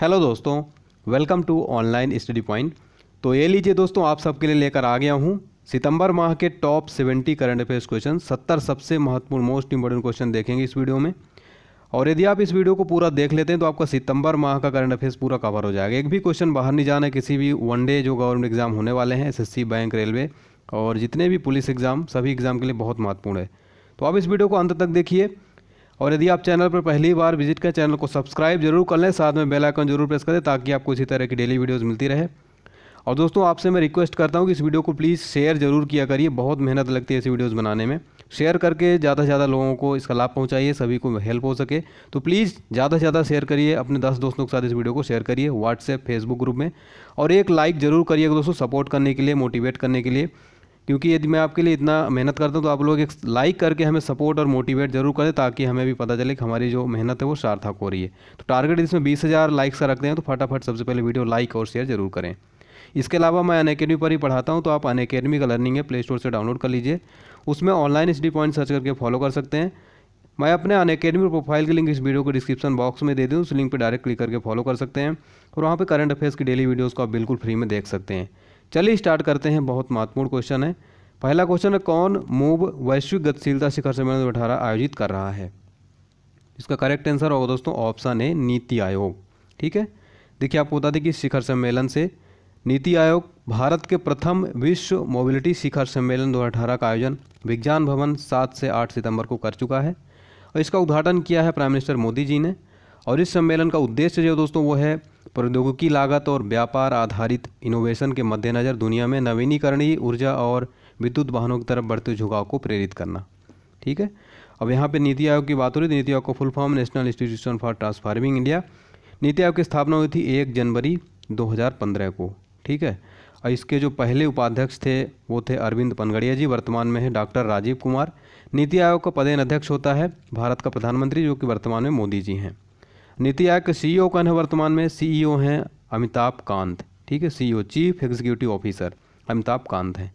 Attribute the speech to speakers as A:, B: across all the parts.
A: hello दोस्तों welcome to online study point तो ये लीजिए दोस्तों आप सबके लिए लेकर आ गया हूँ सितंबर माह के टॉप 70 करंट अफेयर्स क्वेश्चन 70 सबसे महत्वपूर्ण मोस्ट इंपॉर्टेंट क्वेश्चन देखेंगे इस वीडियो में और यदि आप इस वीडियो को पूरा देख लेते हैं तो आपका सितंबर माह का करंट अफेयर्स पूरा कवर हो जाएगा एक भी क्वेश्चन बाहर नहीं जाना किसी भी वन डे जो गवर्नमेंट एग्जाम होने वाले हैं एस बैंक रेलवे और जितने भी पुलिस एग्जाम सभी एग्जाम के लिए बहुत महत्वपूर्ण है तो आप इस वीडियो को अंत तक देखिए और यदि आप चैनल पर पहली बार विजिट करें चैनल को सब्सक्राइब जरूर कर लें साथ में बेल आइकन जरूर प्रेस करें ताकि आपको इसी तरह की डेली वीडियोस मिलती रहे और दोस्तों आपसे मैं रिक्वेस्ट करता हूँ कि इस वीडियो को प्लीज़ शेयर जरूर किया करिए बहुत मेहनत लगती है ऐसी वीडियोज़ बनाने में शेयर करके ज़्यादा से ज़्यादा लोगों को इसका लाभ पहुँचाइए सभी को हेल्प हो सके तो प्लीज़ ज़्यादा से ज़्यादा शेयर करिए अपने दस दोस्तों के साथ इस वीडियो को शेयर करिए व्हाट्सएप फेसबुक ग्रुप में और एक लाइक ज़रूर करिएगा दोस्तों सपोर्ट करने के लिए मोटिवेट करने के लिए क्योंकि यदि मैं आपके लिए इतना मेहनत करता हूँ तो आप लोग एक लाइक करके हमें सपोर्ट और मोटिवेट जरूर करें ताकि हमें भी पता चले कि हमारी जो मेहनत है वो सार्थक हो रही है तो टारगेट इसमें बीस हज़ार लाइक्स का रखते हैं तो फटाफट सबसे पहले वीडियो लाइक और शेयर जरूर करें इसके अलावा मैं अन अकेडमी पर ही पढ़ाता हूँ तो आप अन अकेडमी का लर्निंग है प्ले स्टोर से डाउनलोड कर लीजिए उसमें ऑनलाइन स्टडी पॉइंट सर्च करके फॉलो कर सकते हैं मैं अपने अन अकेडमी प्रोफाइल की लिंक इस वीडियो को डिस्क्रिप्शन बॉक्स में दे दूँ उस लिंक पर डायरेक्ट क्लिक करके फॉलो कर सकते हैं और वहाँ पर करंट अफेयर्स की डेली वीडियोज़ को आप बिल्कुल फ्री में देख सकते हैं चलिए स्टार्ट करते हैं बहुत महत्वपूर्ण क्वेश्चन है पहला क्वेश्चन है कौन मूव वैश्विक गतिशीलता शिखर सम्मेलन दो आयोजित कर रहा है इसका करेक्ट आंसर होगा दोस्तों ऑप्शन है नीति आयोग ठीक है देखिए आपको बता दें कि शिखर सम्मेलन से नीति आयोग भारत के प्रथम विश्व मोबिलिटी शिखर सम्मेलन दो का आयोजन विज्ञान भवन सात से आठ सितंबर को कर चुका है और इसका उद्घाटन किया है प्राइम मिनिस्टर मोदी जी ने और इस सम्मेलन का उद्देश्य जो दोस्तों वो है प्रौद्योगिकी लागत और व्यापार आधारित इनोवेशन के मद्देनज़र दुनिया में नवीनीकरणीय ऊर्जा और विद्युत वाहनों की तरफ बढ़ते झुकाव को प्रेरित करना ठीक है अब यहाँ पे नीति आयोग की बात हो रही नीति आयोग का full form national institution for transforming India NITI Aayog की स्थापना हुई थी एक जनवरी 2015 को ठीक है और इसके जो पहले उपाध्यक्ष थे वो थे अरविंद पनगड़िया जी वर्तमान में है डॉक्टर राजीव कुमार नीति आयोग का पदेन अध्यक्ष होता है भारत का प्रधानमंत्री जो कि वर्तमान में मोदी जी हैं नीति आयोग के सीईओ e कौन है वर्तमान में सीईओ e हैं अमिताभ कांत ठीक है CEO chief executive officer Amitabh Kant हैं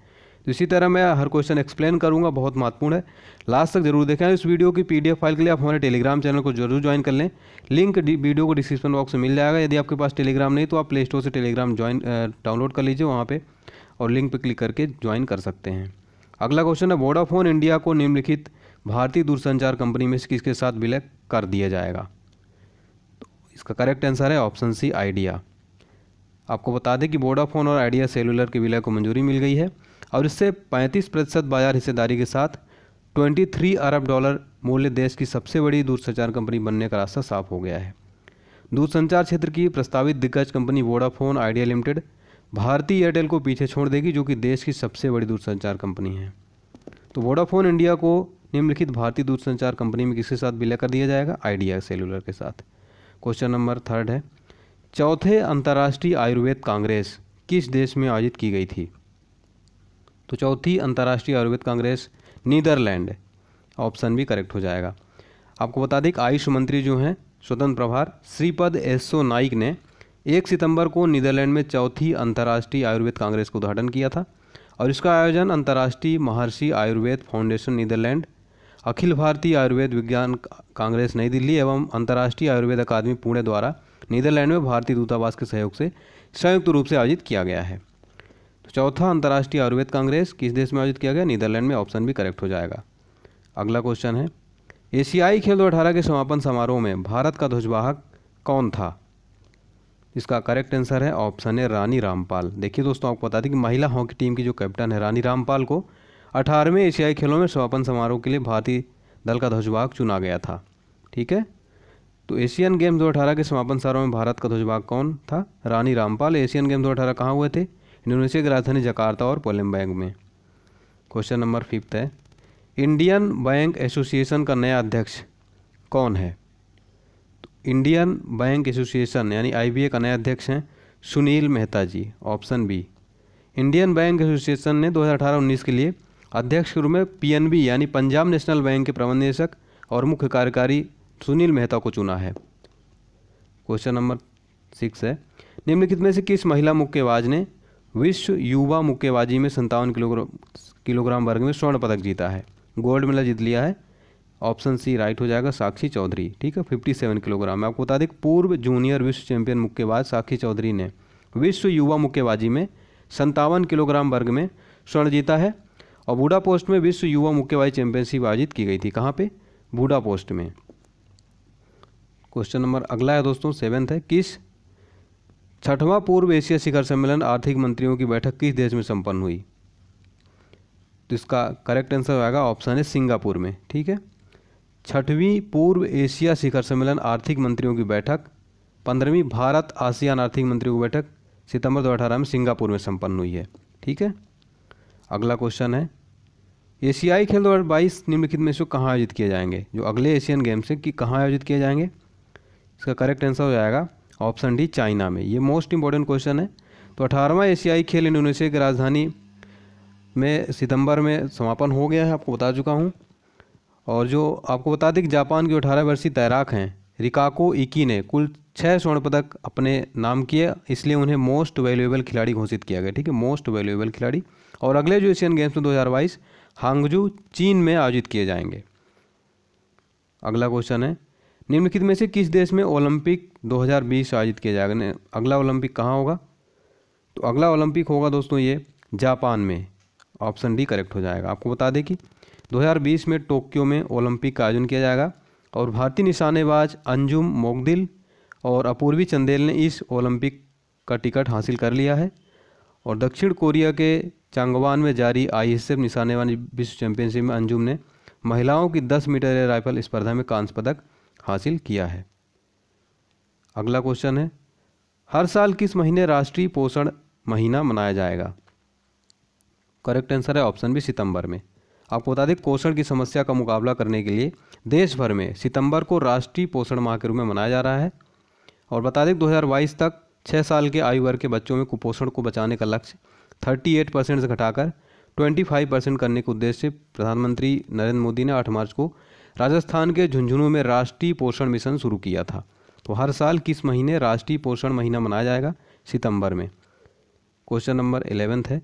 A: तो इसी तरह मैं हर क्वेश्चन एक्सप्लेन करूंगा बहुत महत्वपूर्ण है लास्ट तक जरूर देखें इस वीडियो की पीडीएफ फाइल के लिए आप हमारे टेलीग्राम चैनल को जरूर ज्वाइन कर लें लिंक वीडियो को डिस्क्रिप्शन बॉक्स में मिल जाएगा यदि आपके पास टेलीग्राम नहीं तो आप प्ले स्टोर से टेलीग्राम ज्वाइन डाउनलोड कर लीजिए वहाँ पर और लिंक पर क्लिक करके ज्वाइन कर सकते हैं अगला क्वेश्चन है वोडाफोन इंडिया को निम्नलिखित भारतीय दूरसंचार कंपनी में किसके साथ विलय कर दिया जाएगा इसका करेक्ट आंसर है ऑप्शन सी आइडिया आपको बता दें कि वोडाफोन और आइडिया सेलुलर के विलय को मंजूरी मिल गई है और इससे 35 प्रतिशत बाजार हिस्सेदारी के साथ 23 अरब डॉलर मूल्य देश की सबसे बड़ी दूरसंचार कंपनी बनने का रास्ता साफ हो गया है दूरसंचार क्षेत्र की प्रस्तावित दिग्गज company Vodafone Idea limited Bharti Airtel को पीछे छोड़ देगी जो कि देश की सबसे बड़ी दूरसंचार कंपनी है तो वोडाफोन इंडिया को निम्नलिखित भारतीय दूरसंचार कंपनी में किसके साथ विलय कर दिया जाएगा आइडिया सेलुलर के साथ क्वेश्चन नंबर थर्ड है चौथे अंतर्राष्ट्रीय आयुर्वेद कांग्रेस किस देश में आयोजित की गई थी तो चौथी अंतर्राष्ट्रीय आयुर्वेद कांग्रेस नीदरलैंड ऑप्शन भी करेक्ट हो जाएगा आपको बता दें कि आयुष मंत्री जो हैं स्वतंत्र प्रभार श्रीपद एसो नाइक ने एक सितंबर को नीदरलैंड में चौथी अंतर्राष्ट्रीय आयुर्वेद कांग्रेस का उद्घाटन किया था और इसका आयोजन अंतर्राष्ट्रीय महर्षि आयुर्वेद फाउंडेशन नीदरलैंड अखिल भारतीय आयुर्वेद विज्ञान कांग्रेस नई दिल्ली एवं अंतर्राष्ट्रीय आयुर्वेद अकादमी पुणे द्वारा नीदरलैंड में भारतीय दूतावास के सहयोग से संयुक्त रूप से आयोजित किया गया है तो चौथा अंतर्राष्ट्रीय आयुर्वेद कांग्रेस किस देश में आयोजित किया गया नीदरलैंड में ऑप्शन भी करेक्ट हो जाएगा अगला क्वेश्चन है एशियाई खेल दो अठारह के समापन समारोह में भारत का ध्वजवाहक कौन था इसका करेक्ट आंसर है ऑप्शन है रानी रामपाल देखिए दोस्तों आपको बता दें कि महिला हॉकी टीम की जो कैप्टन है रानी रामपाल को अठारहवें एशियाई खेलों में समापन समारोह के लिए भारतीय दल का ध्वजवाहक चुना गया था ठीक है तो एशियन गेम 2018 के समापन समारोह में भारत का ध्वजवाहक कौन था रानी रामपाल एशियन गेम 2018 कहाँ हुए थे इंडोनेशिया की राजधानी जकार्ता और बैंक में क्वेश्चन नंबर फिफ्थ है इंडियन बैंक एसोसिएशन का नया अध्यक्ष कौन है तो इंडियन बैंक एसोसिएशन यानी आई का नया अध्यक्ष हैं Sunil Mehta ji option B Indian bank association ने दो हज़ार के लिए अध्यक्ष रूप में पीएनबी यानी पंजाब नेशनल बैंक के प्रबंध निदेशक और मुख्य कार्यकारी सुनील मेहता को चुना है क्वेश्चन नंबर सिक्स है निम्नलिखित में से किस महिला मुक्केबाज ने विश्व युवा मुक्केबाजी में संतावन किलोग्राम किलोग्राम वर्ग में स्वर्ण पदक जीता है गोल्ड मेडल जीत लिया है ऑप्शन सी राइट हो जाएगा साक्षी चौधरी ठीक है फिफ्टी सेवन किलोग्राम मैं आपको बता दें पूर्व जूनियर विश्व चैंपियन मुक्केबाज साक्षी चौधरी ने विश्व युवा मुक्केबाजी में संतावन किलोग्राम वर्ग में स्वर्ण जीता है और बूढ़ा पोस्ट में विश्व युवा मुक्केबाजी चैंपियनशिप आयोजित की गई थी कहाँ पे बूढ़ा पोस्ट में क्वेश्चन नंबर अगला है दोस्तों सेवेंथ है किस छठवां पूर्व एशिया शिखर सम्मेलन आर्थिक मंत्रियों की बैठक किस देश में संपन्न हुई तो इसका करेक्ट आंसर आएगा ऑप्शन है सिंगापुर में ठीक है छठवीं पूर्व एशिया शिखर सम्मेलन आर्थिक मंत्रियों की बैठक पंद्रहवीं भारत आसियान आर्थिक मंत्रियों की बैठक सितंबर दो में सिंगापुर में संपन्न हुई है ठीक है अगला क्वेश्चन है एशियाई खेल दो बाईस निम्नलिखित में से कहाँ आयोजित किए जाएंगे जो अगले एशियन गेम्स हैं कि कहाँ आयोजित किए जाएंगे इसका करेक्ट आंसर हो जाएगा ऑप्शन डी चाइना में ये मोस्ट इंपॉर्टेंट क्वेश्चन है तो अठारहवा एशियाई खेल इंडोनेशिया की राजधानी में सितंबर में समापन हो गया है आपको बता चुका हूँ और जो आपको बता दें कि जापान के अठारह वर्षीय तैराक हैं रिकाको इकी ने कुल छः स्वर्ण पदक अपने नाम किए इसलिए उन्हें मोस्ट वैल्यूएबल खिलाड़ी घोषित किया गया ठीक है मोस्ट वैल्यूएबल खिलाड़ी और अगले जो एशियन गेम्स में दो हांगजू चीन में आयोजित किए जाएंगे अगला क्वेश्चन है निम्नलिखित में से किस देश में ओलंपिक 2020 आयोजित किया जाएगा अगला ओलंपिक कहाँ होगा तो अगला ओलंपिक होगा दोस्तों ये जापान में ऑप्शन डी करेक्ट हो जाएगा आपको बता दें कि 2020 में टोक्यो में ओलंपिक का आयोजन किया जाएगा और भारतीय निशानेबाज अंजुम मोगदिल और अपूर्वी चंदेल ने इस ओलंपिक का टिकट हासिल कर लिया है और दक्षिण कोरिया के चांगवान में जारी आई एस एफ निशानेबाजी विश्व चैंपियनशिप में अंजुम ने महिलाओं की 10 मीटर राइफल स्पर्धा में कांस्य पदक हासिल किया है अगला क्वेश्चन है हर साल किस महीने राष्ट्रीय पोषण महीना मनाया जाएगा करेक्ट आंसर है ऑप्शन बी सितंबर में आपको बता दें पोषण की समस्या का मुकाबला करने के लिए देश भर में सितंबर को राष्ट्रीय पोषण माह के रूप में मनाया जा रहा है और बता दें 2022 तक छः साल के आयु वर्ग के बच्चों में कुपोषण को बचाने का लक्ष्य 38 परसेंट से घटाकर 25 परसेंट करने के उद्देश्य से प्रधानमंत्री नरेंद्र मोदी ने 8 मार्च को राजस्थान के झुंझुनू में राष्ट्रीय पोषण मिशन शुरू किया था तो हर साल किस महीने राष्ट्रीय पोषण महीना मनाया जाएगा सितंबर में क्वेश्चन नंबर एलेवेंथ है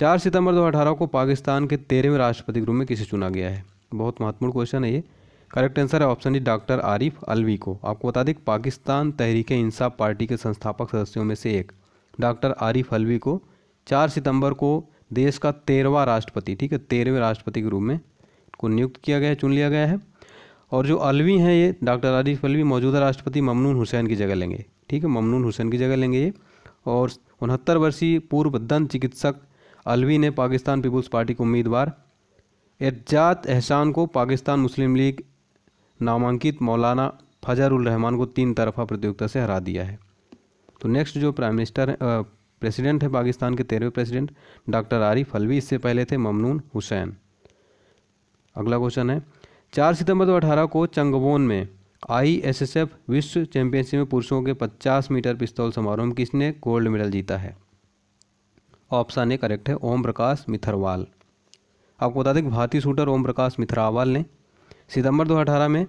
A: चार सितंबर 2018 को पाकिस्तान के तेरहवें राष्ट्रपति के रूप में किसे चुना गया है बहुत महत्वपूर्ण क्वेश्चन है ये करेक्ट आंसर है option D doctor Arif Alvi को आपको बता दें पाकिस्तान तहरीक इंसाफ पार्टी के संस्थापक सदस्यों में से एक डॉक्टर आरिफ अलवी को चार सितंबर को देश का तेरहवा राष्ट्रपति ठीक है तेरहवें राष्ट्रपति के रूप में को नियुक्त किया गया है चुन लिया गया है और जो अलवी हैं ये डॉक्टर आरिफ अलवी मौजूदा राष्ट्रपति ममनून हुसैन की जगह लेंगे ठीक है ममनून हुसैन की जगह लेंगे ये और उनहत्तर वर्षीय पूर्व दंत चिकित्सक अलवी ने पाकिस्तान पीपुल्स पार्टी के उम्मीदवार एजात एहसान को पाकिस्तान मुस्लिम लीग नामांकित मौलाना फजर रहमान को तीन तरफा प्रतियोगिता से हरा दिया है तो नेक्स्ट जो प्राइम मिनिस्टर प्रेसिडेंट है पाकिस्तान के तेरहवें प्रेसिडेंट डॉक्टर आरिफ अलवी इससे पहले थे ममनून हुसैन अगला क्वेश्चन है चार सितंबर दो अठारह को चंगवोन में आई एस एस एफ विश्व चैंपियनशिप में पुरुषों के 50 मीटर पिस्तौल समारोह में किसने गोल्ड मेडल जीता है ऑप्शन ए करेक्ट है ओम प्रकाश मिथरवाल आपको बता दें कि भारतीय शूटर ओम प्रकाश मिथरावाल ने सितंबर 2018 में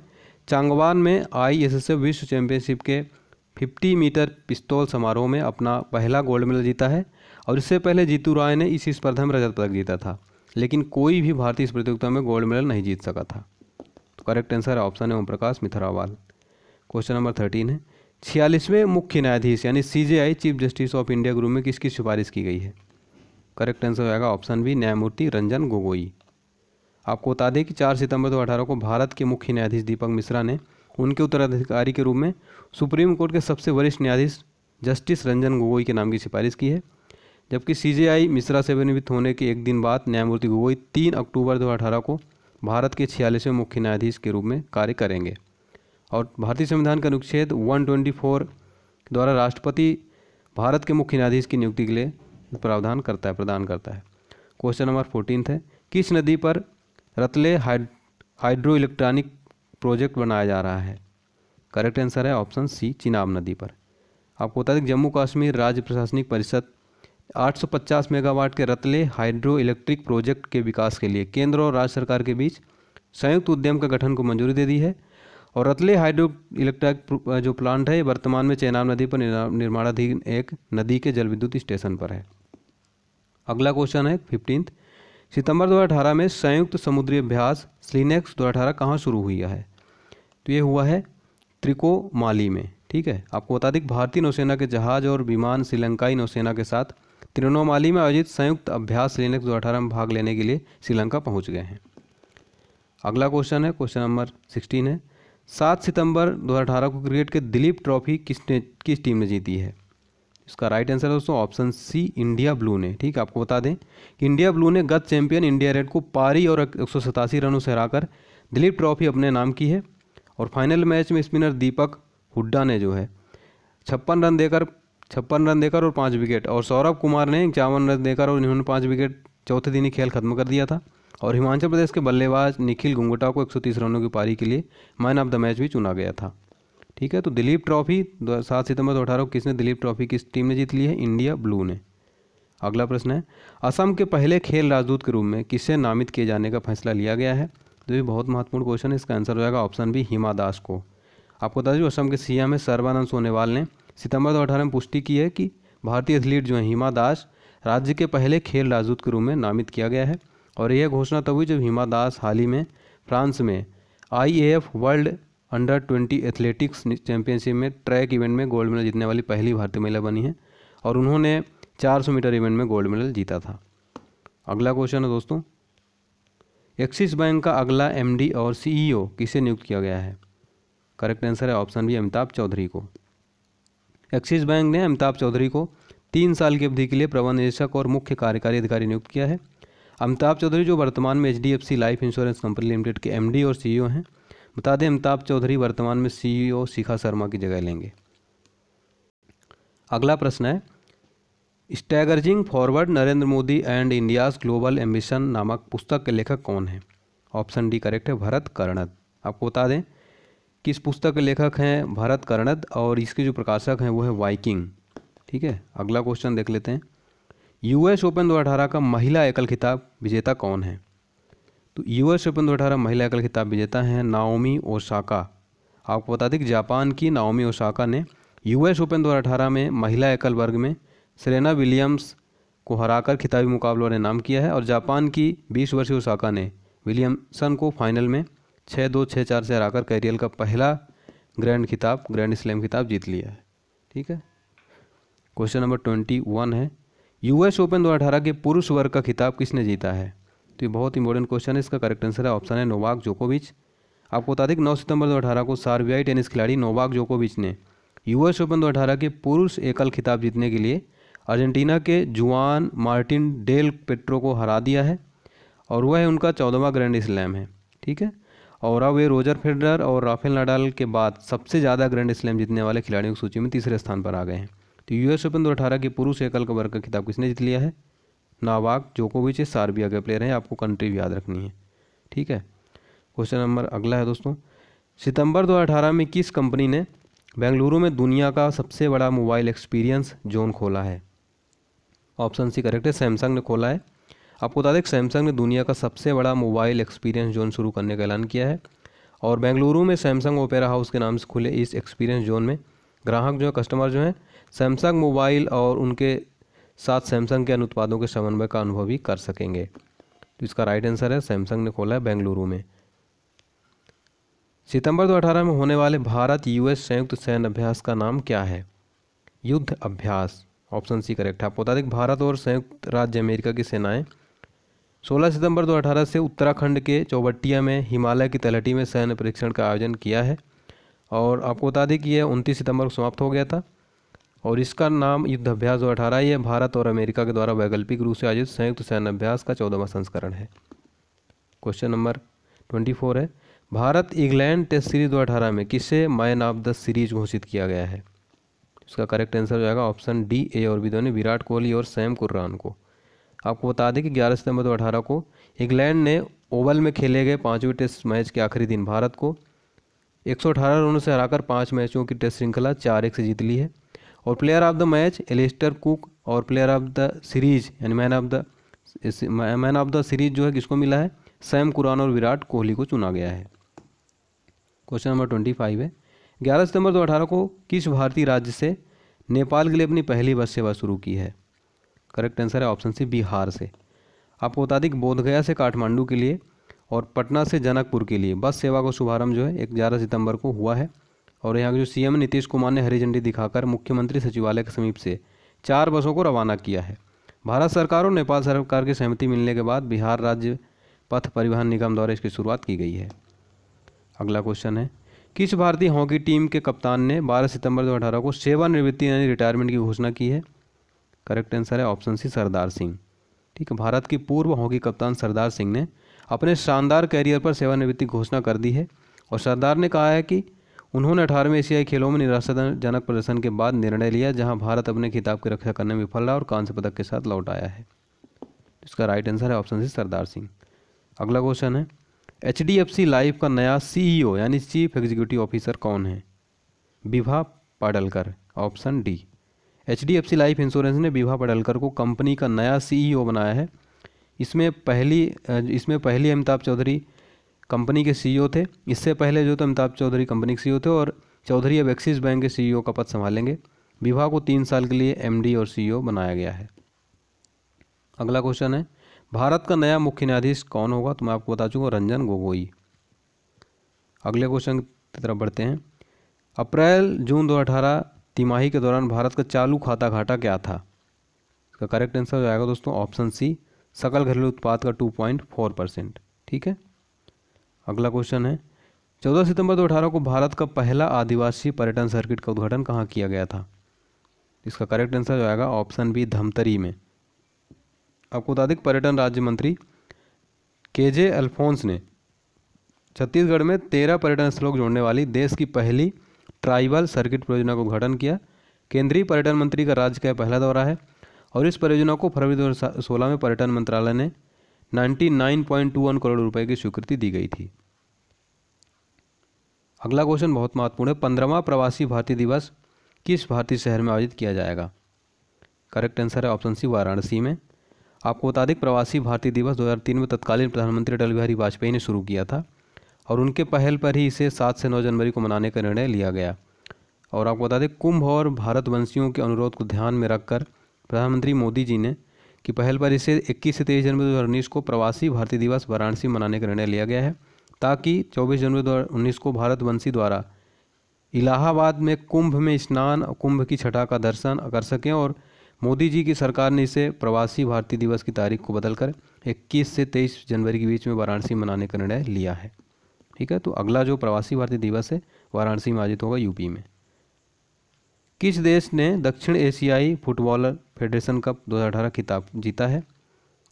A: चांगवान में आई एस विश्व चैंपियनशिप के 50 मीटर पिस्तौल समारोह में अपना पहला गोल्ड मेडल जीता है और इससे पहले जीतू राय ने इसी स्पर्धा में रजत पदक जीता था लेकिन कोई भी भारतीय इस प्रतियोगिता में गोल्ड मेडल नहीं जीत सका था तो करेक्ट आंसर है ऑप्शन है Om Prakash Mithrawal question number thirteen है छियालीसवें मुख्य न्यायाधीश यानी C chief justice of India group में किसकी सिफारिश की गई है करेक्ट आंसर हो जाएगा ऑप्शन बी न्यायमूर्ति रंजन गोगोई आपको बता दें कि चार सितंबर दो अठारह को भारत के मुख्य न्यायाधीश दीपक मिश्रा ने उनके उत्तराधिकारी के रूप में सुप्रीम कोर्ट के सबसे वरिष्ठ न्यायाधीश जस्टिस रंजन गोगोई के नाम की सिफारिश की है जबकि सीजेआई मिश्रा से विनिमित होने के एक दिन बाद न्यायमूर्ति गोगोई तीन अक्टूबर दो को भारत के छियालीसवें मुख्य न्यायाधीश के रूप में कार्य करेंगे और भारतीय संविधान का अनुच्छेद वन द्वारा राष्ट्रपति भारत के मुख्य न्यायाधीश की नियुक्ति के लिए प्रावधान करता है प्रदान करता है क्वेश्चन नंबर फोर्टीन है किस नदी पर रतले हाइड्रो इलेक्ट्रॉनिक प्रोजेक्ट बनाया जा रहा है करेक्ट आंसर है ऑप्शन सी चिनाब नदी पर आपको बता दें जम्मू कश्मीर राज्य प्रशासनिक परिषद 850 मेगावाट के रतले हाइड्रो इलेक्ट्रिक प्रोजेक्ट के विकास के लिए केंद्र और राज्य सरकार के बीच संयुक्त उद्यम के गठन को मंजूरी दे दी है और रतले हाइड्रो इलेक्ट्रिक जो प्लांट है वर्तमान में चेनाब नदी पर निर्माणाधीन एक नदी के जल विद्युत स्टेशन पर है अगला क्वेश्चन है फिफ्टींथ सितंबर 2018 में संयुक्त समुद्री अभ्यास स्लिनेक्स 2018 कहाँ शुरू हुआ है तो ये हुआ है त्रिकोमाली में ठीक है आपको बता दें भारतीय नौसेना के जहाज और विमान श्रीलंकाई नौसेना के साथ त्रिनोमाली में आयोजित संयुक्त अभ्यास स्लिनेक्स 2018 में भाग लेने के लिए श्रीलंका पहुँच गए हैं अगला क्वेश्चन है क्वेश्चन नंबर सिक्सटीन है सात सितंबर दो को क्रिकेट के दिलीप ट्रॉफी किसने किस टीम ने जीती है इसका राइट आंसर है दोस्तों ऑप्शन सी इंडिया ब्लू ने ठीक है आपको बता दें कि इंडिया ब्लू ने गत चैंपियन इंडिया रेड को पारी और एक रनों से हराकर दिलीप ट्रॉफी अपने नाम की है और फाइनल मैच में स्पिनर दीपक हुड्डा ने जो है छप्पन रन देकर छप्पन रन देकर और पाँच विकेट और सौरभ कुमार ने इक्यावन रन देकर और इन्होंने पाँच विकेट चौथे दिन ही खेल खत्म कर दिया था और हिमाचल प्रदेश के बल्लेबाज निखिल गुंगटा को 130 रनों की पारी के लिए मैन ऑफ द मैच भी चुना गया था ठीक है तो दिलीप ट्रॉफी सात सितंबर दो अठारह किसने दिलीप ट्रॉफी किस टीम ने जीत ली है इंडिया ब्लू ने अगला प्रश्न है असम के पहले खेल राजदूत के रूप में किससे नामित किए जाने का फैसला लिया गया है तो ये बहुत महत्वपूर्ण क्वेश्चन है इसका आंसर हो जाएगा ऑप्शन बी हिमा दास को आपको बता दें असम के सीएम है सर्बानंद सोनेवाल ने सितंबर दो अठारह में पुष्टि की है कि भारतीय एथलीट जो है हिमा दास राज्य के पहले खेल राजदूत के रूप में नामित किया गया है और यह घोषणा तब हुई जब हिमा दास हाल ही में फ्रांस में आई world under twenty athletics championship में ट्रैक इवेंट में गोल्ड मेडल जीतने वाली पहली भारतीय महिला बनी है और उन्होंने 400 मीटर इवेंट में गोल्ड मेडल जीता था अगला क्वेश्चन है दोस्तों एक्सिस बैंक का अगला एमडी और सीईओ e किसे नियुक्त किया गया है करेक्ट आंसर है ऑप्शन बी अमिताभ चौधरी को एक्सिस बैंक ने अमिताभ चौधरी को तीन साल की अवधि के लिए प्रबंध निदेशक और मुख्य कार्यकारी अधिकारी नियुक्त किया है अमिताभ चौधरी जो वर्तमान में H life insurance company limited के एम और सी e हैं बता दें अमिताभ चौधरी वर्तमान में सीईओ e शिखा शर्मा की जगह लेंगे अगला प्रश्न है staggering forward Narendra Modi and India's global ambition नामक पुस्तक के लेखक कौन है ऑप्शन डी करेक्ट है भरत कर्णद आपको बता दें किस पुस्तक के लेखक हैं भरत कर्णद और इसके जो प्रकाशक हैं वो है वाइकिंग ठीक है अगला क्वेश्चन देख लेते हैं यूएस ओपन 2018 का महिला एकल खिताब विजेता कौन है तो यूएस ओपन दो महिला एकल खिताब विजेता हैं नाओमी ओसाका आपको बता दें कि जापान की नाओमी ओसाका ने यूएस ओपन अठारह में महिला एकल वर्ग में सेरेना विलियम्स को हराकर खिताबी मुकाबलों ने नाम किया है और जापान की बीस वर्षीय ओसाका ने विलियमसन को फाइनल में छः दो छः चार से हराकर कैरियर का पहला ग्रैंड खिताब ग्रैंड स्लैम खिताब जीत लिया है ठीक है क्वेश्चन नंबर ट्वेंटी वन है यूएस ओपन 2018 के पुरुष वर्ग का खिताब किसने जीता है तो ये बहुत इंपॉर्टेंट क्वेश्चन है इसका करेक्ट आंसर है ऑप्शन है नोवाक जोकोविच आपको बता दें कि नौ सितंबर दो को सार्वियाई टेनिस खिलाड़ी नोवाक जोकोविच ने यूएस ओपन दो के पुरुष एकल खिताब जीतने के लिए अर्जेंटीना के जुआन मार्टिन डेल पेट्रो को हरा दिया है और वह उनका चौदहवा ग्रैंड स्लैम है ठीक है और अब वे रोजर फेडरर और राफेल नडाल के बाद सबसे ज़्यादा ग्रैंड स्लैम जीतने वाले खिलाड़ियों की सूची में तीसरे स्थान पर आ गए हैं तो यूएस ओपन दो के पुरुष एकल कवर का खिताब किसने जीत लिया है नावाक जोकोविच ये सार्बिया के प्लेयर हैं आपको कंट्री भी याद रखनी है ठीक है क्वेश्चन नंबर अगला है दोस्तों सितंबर 2018 में किस कंपनी ने बेंगलुरु में दुनिया का सबसे बड़ा मोबाइल एक्सपीरियंस जोन खोला है ऑप्शन सी करेक्ट है सैमसंग ने खोला है आपको बता दें सैमसंग ने दुनिया का सबसे बड़ा मोबाइल एक्सपीरियंस जोन शुरू करने का ऐलान किया है और बेंगलुरु में सैमसंग ओपेरा हाउस के नाम से खुले इस एक्सपीरियंस जोन में ग्राहक जो है कस्टमर जो हैं सैमसंग मोबाइल और उनके साथ सैमसंग के अन्य उत्पादों के समन्वय का अनुभव भी कर सकेंगे तो इसका राइट आंसर है सैमसंग ने खोला है बेंगलुरु में सितंबर 2018 में होने वाले भारत यूएस संयुक्त सैन्य अभ्यास का नाम क्या है युद्ध अभ्यास ऑप्शन सी करेक्ट है आपको बता दें भारत और संयुक्त राज्य अमेरिका की सेनाएं 16 सितंबर 2018 से उत्तराखंड के चौबटिया में हिमालय की तलहटी में सैन्य परीक्षण का आयोजन किया है और आपको बता दें कि यह उनतीस सितंबर को समाप्त हो गया था और इसका नाम युद्ध अभ्यास दो अठारह ये भारत और अमेरिका के द्वारा वैकल्पिक रूप से आयोजित संयुक्त सैन्य अभ्यास का चौदहवा संस्करण है क्वेश्चन नंबर ट्वेंटी फोर है भारत इंग्लैंड टेस्ट सीरीज दो अठारह में किसे मैन ऑफ द सीरीज घोषित किया गया है इसका करेक्ट आंसर हो जाएगा ऑप्शन डी ए और बी दोनों विराट कोहली और सैम कुर्रान को आपको बता दें कि 11 सितंबर अठारह को इंग्लैंड ने ओवल में खेले गए पाँचवें टेस्ट मैच के आखिरी दिन भारत को 118 रनों से हराकर पाँच मैचों की टेस्ट श्रृंखला चार एक से जीत ली है और player of the match Alastair Cook और प्लेयर ऑफ द सीरीज यानी man of the man of the series जो है किसको मिला है सैम कुरान और विराट कोहली को चुना गया है क्वेश्चन नंबर ट्वेंटी फाइव है ग्यारह सितंबर दो अठारह को किस भारतीय राज्य से नेपाल के लिए अपनी पहली बस सेवा शुरू की है करेक्ट आंसर है ऑप्शन सी बिहार से आपको बता दें कि बोधगया से काठमांडू के लिए और पटना से जनकपुर के लिए बस सेवा का शुभारंभ जो है एक ग्यारह सितंबर को हुआ है और यहाँ के जो सीएम नीतीश कुमार ने हरी झंडी दिखाकर मुख्यमंत्री सचिवालय के समीप से चार बसों को रवाना किया है भारत सरकार और नेपाल सरकार की सहमति मिलने के बाद बिहार राज्य पथ परिवहन निगम द्वारा इसकी शुरुआत की गई है अगला क्वेश्चन है किस भारतीय हॉकी टीम के कप्तान ने 12 सितंबर 2018 को सेवानिवृत्ति यानी रिटायरमेंट की घोषणा की है करेक्ट आंसर है ऑप्शन सी सरदार सिंह ठीक है भारत की पूर्व हॉकी कप्तान सरदार सिंह ने अपने शानदार कैरियर पर सेवानिवृत्ति घोषणा कर दी है और सरदार ने कहा है कि उन्होंने अठारहवें एशियाई खेलों में निराशाजनक प्रदर्शन के बाद निर्णय लिया जहां भारत अपने खिताब की रक्षा करने में विफल रहा और कांस्य पदक के साथ लौट आया है इसका राइट आंसर है ऑप्शन सी सरदार सिंह अगला क्वेश्चन है H D F C life का नया सीईओ e यानी चीफ एग्जीक्यूटिव ऑफिसर कौन है Vibha Padalkar option D H D F C life insurance ने विभा पाडलकर को कंपनी का नया सीईओ e बनाया है इसमें पहली इसमें पहली अमिताभ चौधरी कंपनी के सीईओ e थे इससे पहले जो तो अमिताभ चौधरी कंपनी के सीईओ e थे और चौधरी अब एक्सिस बैंक के सीईओ e का पद संभालेंगे विभा को तीन साल के लिए एमडी और सीईओ बनाया गया है अगला क्वेश्चन है भारत का नया मुख्य न्यायाधीश कौन होगा तो मैं आपको बता चुका रंजन गोगोई अगले क्वेश्चन की तरफ बढ़ते हैं अप्रैल जून दो तिमाही के दौरान भारत का चालू खाता घाटा क्या था इसका करेक्ट आंसर हो जाएगा दोस्तों ऑप्शन सी सकल घरेलू उत्पाद का फोर परसेंट ठीक है अगला क्वेश्चन है चौदह सितंबर 2018 को भारत का पहला आदिवासी पर्यटन सर्किट का उद्घाटन कहाँ किया गया था इसका करेक्ट आंसर जो आएगा ऑप्शन बी धमतरी में आपको बता दें पर्यटन राज्य मंत्री के जे अल्फोंस ने छत्तीसगढ़ में तेरह पर्यटन स्थलों को जोड़ने वाली देश की पहली ट्राइबल सर्किट परियोजना का उद्घाटन किया केंद्रीय पर्यटन मंत्री का राज्य का पहला दौरा है और इस परियोजना को फरवरी दो में पर्यटन मंत्रालय ने 99.21 करोड़ रुपए की स्वीकृति दी गई थी अगला क्वेश्चन बहुत महत्वपूर्ण है पंद्रहवा प्रवासी भारतीय दिवस किस भारतीय शहर में आयोजित किया जाएगा करेक्ट आंसर है ऑप्शन सी वाराणसी में आपको बता दें प्रवासी भारतीय दिवस 2003 में तत्कालीन प्रधानमंत्री अटल बिहारी वाजपेयी ने शुरू किया था और उनके पहल पर ही इसे सात से नौ जनवरी को मनाने का निर्णय लिया गया और आपको बता दें कुंभ और भारतवंशियों के अनुरोध को ध्यान में रखकर प्रधानमंत्री मोदी जी ने कि पहल पर इसे 21 से 23 जनवरी दो को प्रवासी भारतीय दिवस वाराणसी मनाने का निर्णय लिया गया है ताकि 24 जनवरी दो को भारत वंशी द्वारा इलाहाबाद में कुंभ में स्नान कुंभ की छठा का दर्शन कर सकें और मोदी जी की सरकार ने इसे प्रवासी भारतीय दिवस की तारीख को बदलकर 21 से 23 जनवरी के बीच में वाराणसी मनाने का निर्णय लिया है ठीक है तो अगला जो प्रवासी भारतीय दिवस है वाराणसी में आयोजित होगा यूपी में किस देश ने दक्षिण एशियाई फुटबॉलर फेडरेशन कप 2018 खिताब जीता है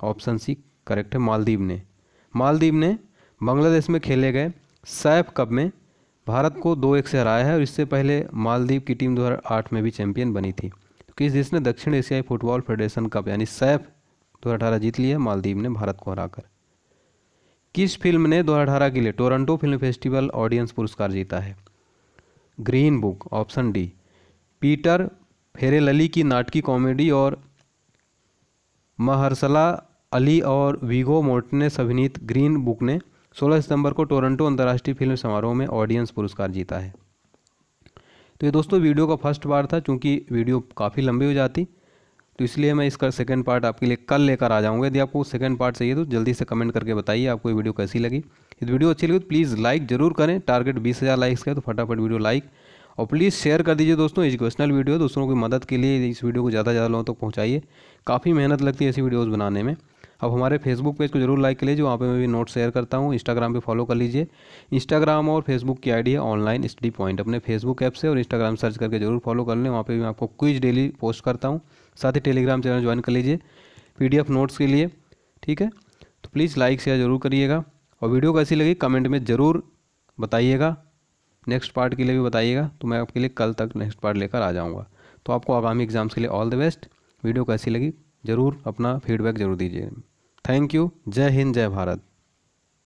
A: ऑप्शन सी करेक्ट है मालदीव ने मालदीव ने बांग्लादेश में खेले गए सैफ कप में भारत को दो एक से हराया है और इससे पहले मालदीव की टीम 2008 में भी चैंपियन बनी थी तो किस देश ने दक्षिण एशियाई फुटबॉल फेडरेशन कप यानी सैफ 2018 जीत लिया मालदीव ने भारत को हराकर किस फिल्म ने 2018 के लिए टोरंटो फिल्म फेस्टिवल ऑडियंस पुरस्कार जीता है Green Book option D Peter Farrelly की नाटकी कॉमेडी और महर्सला अली और वीगो मोर्टनेस अभिनीत ग्रीन बुक ने 16 सितंबर को टोरंटो अंतर्राष्ट्रीय फिल्म समारोह में ऑडियंस पुरस्कार जीता है तो ये दोस्तों वीडियो का फर्स्ट पार्ट था चूँकि वीडियो काफ़ी लंबी हो जाती तो इसलिए मैं इसका सेकेंड पार्ट आपके लिए कल लेकर आ जाऊँगा यदि आपको सेकेंड पार्ट चाहिए तो जल्दी से कमेंट करके बताइए आपको ये वीडियो कैसी लगी इस वीडियो अच्छी लगी तो प्लीज़ लाइक जरूर करें टारगेट बीस हज़ार लाइक्स का तो फटाफट वीडियो लाइक और प्लीज़ शेयर कर दीजिए दोस्तों एजुकेशनल वीडियो दोस्तों की मदद के लिए इस वीडियो को ज़्यादा ज़्यादा लोगों तक तो पहुँचाइए काफ़ी मेहनत लगती है ऐसी वीडियोज़ बनाने में अब हमारे फेसबुक पेज को जरूर लाइक कर लीजिए वहाँ पर मैं भी नोट शेयर करता हूँ इंस्टाग्राम पर फॉलो कर लीजिए इंस्टाग्राम और फेसबुक की आईडी है ऑनलाइन स्टडी पॉइंट अपने फेसबुक ऐप से और इंस्टाग्राम सर्च करके जरूर फॉलो कर लें वहाँ पर मैं आपको क्विज डेली पोस्ट करता हूँ साथ ही टेलीग्राम चैनल ज्वाइन कर लीजिए पी नोट्स के लिए ठीक है तो प्लीज़ लाइक शेयर जरूर करिएगा और वीडियो कैसी लगी कमेंट में ज़रूर बताइएगा नेक्स्ट पार्ट के लिए भी बताइएगा तो मैं आपके लिए कल तक नेक्स्ट पार्ट लेकर आ जाऊँगा तो आपको आगामी एग्ज़ाम्स के लिए ऑल द बेस्ट वीडियो कैसी लगी ज़रूर अपना फीडबैक ज़रूर दीजिए थैंक यू जय हिंद जय भारत